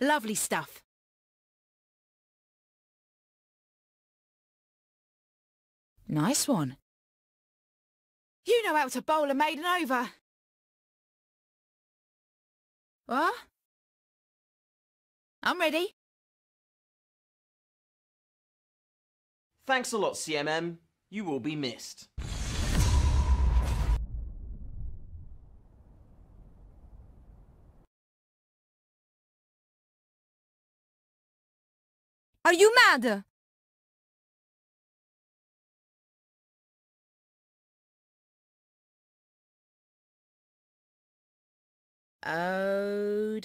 Lovely stuff. Nice one. You know how to bowl a maiden over. What? I'm ready. Thanks a lot, CMM. You will be missed. Are you mad? Oh,